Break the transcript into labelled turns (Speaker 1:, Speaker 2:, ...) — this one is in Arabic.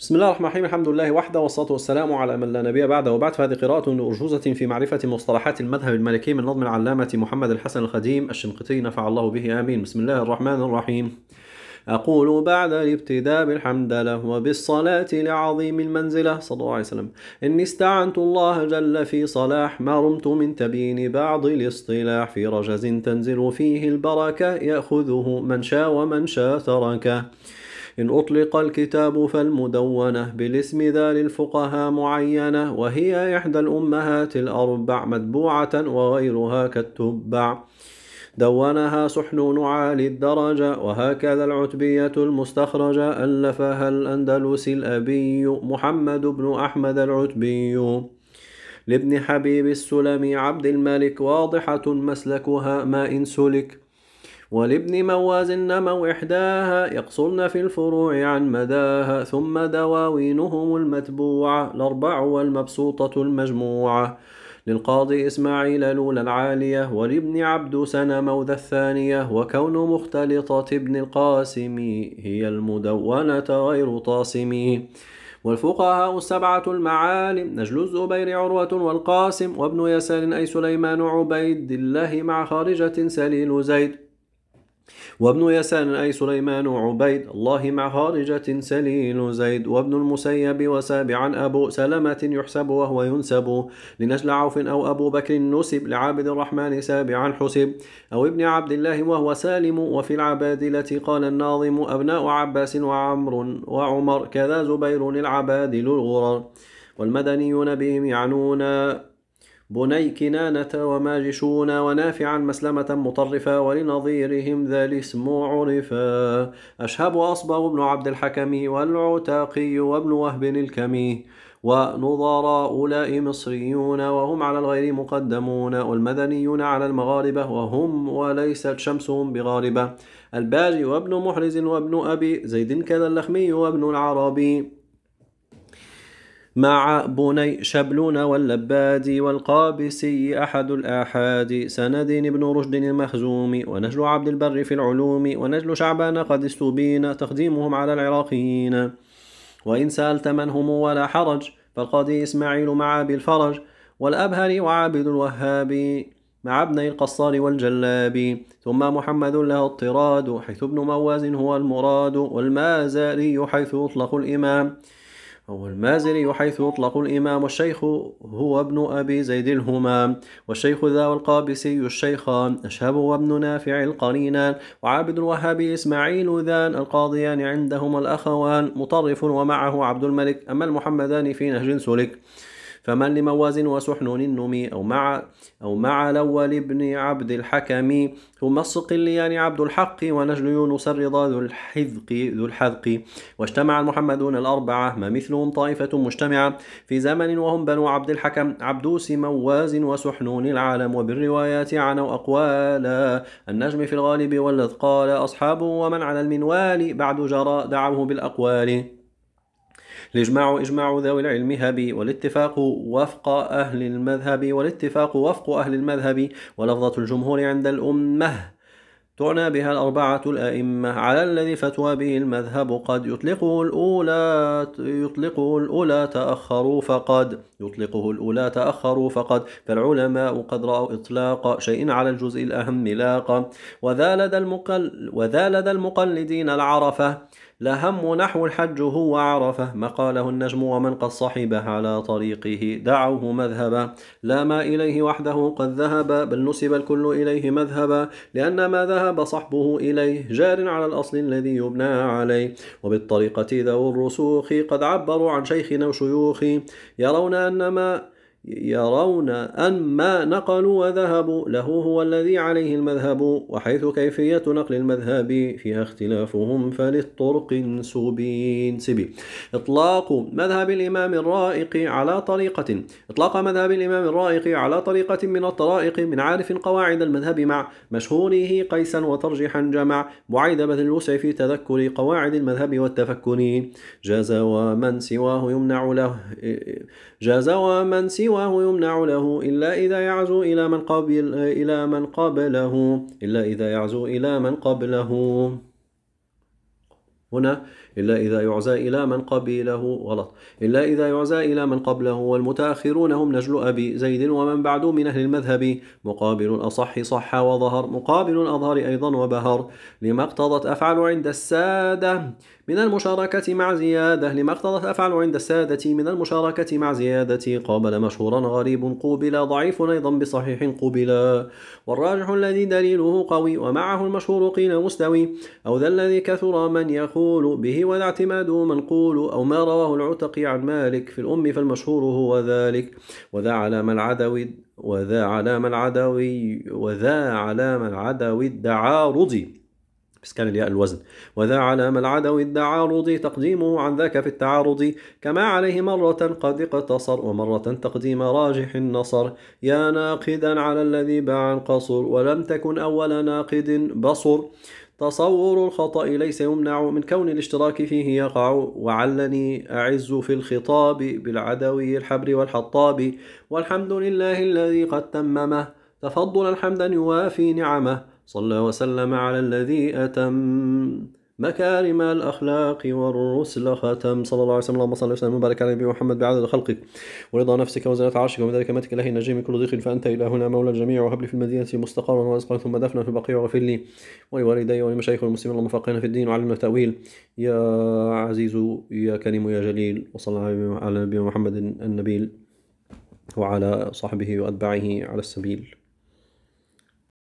Speaker 1: بسم الله الرحمن الرحيم الحمد لله وحده والصلاة والسلام على من لا نبي بعده وبعد فهذه قراءة لأرجوزة في معرفة مصطلحات المذهب المالكي من نظم العلامة محمد الحسن الخديم الشنقيطي نفع الله به آمين بسم الله الرحمن الرحيم أقول بعد الابتداء بالحمد له وبالصلاة لعظيم المنزلة صلى الله عليه وسلم إني استعنت الله جل في صلاح ما رمت من تبيين بعض الاصطلاح في رجز تنزل فيه البركة يأخذه من شاء ومن شاء تركه إن أطلق الكتاب فالمدونة بالاسم ذا للفقهاء معينة وهي إحدى الأمهات الأربع متبوعة وغيرها كالتبع دونها سحنون عالي الدرجة وهكذا العتبية المستخرجة ألفها الأندلسي الأبي محمد بن أحمد العتبي لابن حبيب السلمي عبد الملك واضحة مسلكها ما إن سلك ولابن مواز نموا إحداها يقصرن في الفروع عن مداها ثم دواوينهم المتبوعة الأربع والمبسوطة المجموعة للقاضي إسماعيل الأولى العالية ولابن عبد سنة موذى الثانية وكون مختلطة ابن القاسم هي المدونة غير طاسم والفقهاء السبعة المعالم نجل الزبير عروة والقاسم وابن يسار أي سليمان عبيد الله مع خارجة سليل زيد وابن يسان أي سليمان عبيد الله مع خارجة سليل زيد وابن المسيب وسابعا أبو سلمة يحسب وهو ينسب لنجل عوف أو أبو بكر نسب لعابد الرحمن سابعا حسب أو ابن عبد الله وهو سالم وفي العبادلة قال الناظم أبناء عباس وعمر وعمر كذا زبير العبادل الغرر والمدنيون بهم يعنون بني كنانة وماجشون ونافعا مسلمة مطرفا ولنظيرهم ذا الاسم عرفا أشهب أصبغ بن عبد الحكم والعتاقي وابن وهب الكمي ونظراء أولاء مصريون وهم على الغير مقدمون والمدنيون على المغاربة وهم وليست شمسهم بغاربة الباجي وابن محرز وابن أبي زيد كذا اللخمي وابن العربي مع بني شبلون واللبادي والقابسي أحد الآحاد سند بن رشد المخزوم ونجل عبد البر في العلوم ونجل شعبان قد استوبين تقديمهم على العراقيين وإن سألت من هم ولا حرج فالقاضي إسماعيل مع أبي الفرج والأبهري وعابد الوهابي مع ابني القصار والجلابي ثم محمد له اضطراد حيث ابن مواز هو المراد والمازاري حيث يطلق الإمام هو المازري حيث يطلق الإمام والشيخ هو ابن أبي زيد الهمام والشيخ ذا والقابسي الشيخان أشهب وابن نافع القرينان وعابد الوهاب إسماعيل ذان القاضيان عندهم الأخوان مطرف ومعه عبد الملك أما المحمدان في نهج سلك فمن لمواز وسحنون النمي أو مع أو مع الأول ابن عبد الحكم ثم الصقليان يعني عبد الحق ونجل يونس الرضا ذو الحذق ذو الحذق واجتمع المحمدون الأربعة ما مثلهم طائفة مجتمعة في زمن وهم بنو عبد الحكم عبدوس مواز وسحنون العالم وبالروايات عنوا أقوالا النجم في الغالب والذ قال أصحابه ومن على المنوال بعد جرى دعوه بالأقوال الإجماع إجماع ذوي العلم هبي والاتفاق وفق أهل المذهب والاتفاق وفق أهل المذهب ولفظة الجمهور عند الأمة تعنى بها الأربعة الأئمة على الذي فتوى به المذهب قد يطلقه الأولى يطلقه الأولى تأخروا فقد يطلقه الأولى تأخروا فقد فالعلماء قد رأوا إطلاق شيء على الجزء الأهم لاقا وذا لدى المقل وذا لدى المقلدين العرفة لا هم نحو الحج هو عرفة ما قاله النجم ومن قد صحبه على طريقه دعوه مذهبا لا ما إليه وحده قد ذهب بل نسب الكل إليه مذهبا لأن ما ذهب صحبه إليه جار على الأصل الذي يبنى عليه وبالطريقة ذو الرسوخ قد عبروا عن شيخنا وشيوخي يرون أن ما يرون أن ما نقلوا وذهبوا له هو الذي عليه المذهب وحيث كيفية نقل المذهب فيها اختلافهم فللطرق سبين سبي إطلاق مذهب الإمام الرائق على طريقة إطلاق مذهب الإمام الرائق على طريقة من الطرائق من عارف قواعد المذهب مع مشهوره قيسا وترجحا جمع بعيد بذل الوسع في تذكر قواعد المذهب والتفكر جاز ومن سواه يمنع له جاز ومن سواه سواه يمنع له إلا إذا يعزو إلى من قبل إلى من قبله إلا إذا يعزو إلى من قبله هنا إلا إذا يعزى إلى من قبله غلط إلا إذا يعزى إلى من قبله والمتأخرون هم نجل أبي زيد ومن بعد من أهل المذهب مقابل أصح صح وظهر مقابل أظهر أيضا وبهر لما اقتضت أفعل عند السادة من المشاركة مع زيادة لما اقتضت أفعل عند السادة من المشاركة مع زيادة قابل مشهورا غريب قوبلا ضعيف أيضا بصحيح قوبلا والراجح الذي دليله قوي ومعه المشهور قيل مستوي أو ذا الذي كثر من يقول به ولا اعتماده منقول أو ما رواه العتقي عن مالك في الأم فالمشهور هو ذلك وذا علام العدوي وذا علام العدوي وذا علام العدوي بس كان الياء الوزن وذا علام العدوي الدعارض تقديمه عن ذاك في التعارض كما عليه مرة قد اقتصر ومرة تقديم راجح النصر يا ناقدا على الذي باع قصر ولم تكن أول ناقد بصر تصور الخطأ ليس يمنع من كون الاشتراك فيه يقع وعلني أعز في الخطاب بالعدوي الحبر والحطاب والحمد لله الذي قد تممه تفضل الحمدا يوافي نعمه صلى وسلم على الذي أتم مكارم الأخلاق والرسل ختم صلى الله عليه وسلم اللهم صل وسلم وبارك على نبينا محمد بعدد خلقك ورضا نفسك وزنة عرشك ومن ذلك ماتك إلهي النجي من كل ضيق فأنت الى هنا مولى الجميع وهب لي في المدينة مستقرا ورزقا ثم دفنا في البقيع واغفر لي ولوالدي ولمشايخ المسلمين اللهم فقهنا في الدين وعلمنا التأويل يا عزيز يا كريم يا جليل وصلى على نبينا محمد النبيل وعلى صحبه وأتباعه على السبيل